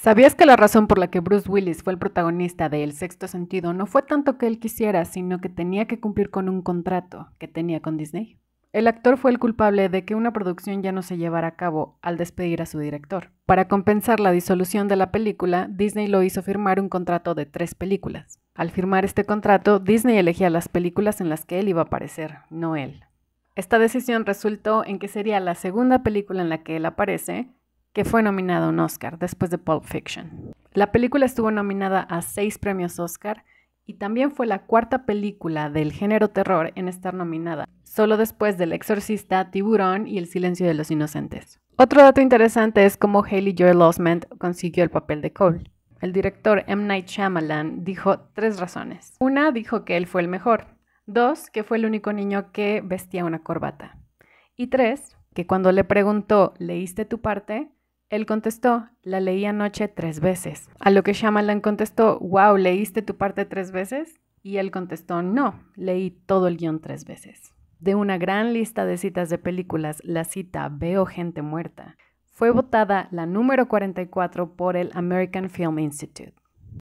¿Sabías que la razón por la que Bruce Willis fue el protagonista de El Sexto Sentido no fue tanto que él quisiera, sino que tenía que cumplir con un contrato que tenía con Disney? El actor fue el culpable de que una producción ya no se llevara a cabo al despedir a su director. Para compensar la disolución de la película, Disney lo hizo firmar un contrato de tres películas. Al firmar este contrato, Disney elegía las películas en las que él iba a aparecer, no él. Esta decisión resultó en que sería la segunda película en la que él aparece, que fue nominada a un Oscar después de Pulp Fiction. La película estuvo nominada a seis premios Oscar y también fue la cuarta película del género terror en estar nominada, solo después del Exorcista, Tiburón y El Silencio de los Inocentes. Otro dato interesante es cómo Haley Joel Osment consiguió el papel de Cole. El director M. Night Shyamalan dijo tres razones. Una, dijo que él fue el mejor. Dos, que fue el único niño que vestía una corbata. Y tres, que cuando le preguntó, ¿leíste tu parte? Él contestó, la leí anoche tres veces. A lo que Shyamalan contestó, wow, ¿leíste tu parte tres veces? Y él contestó, no, leí todo el guión tres veces. De una gran lista de citas de películas, la cita Veo gente muerta fue votada la número 44 por el American Film Institute.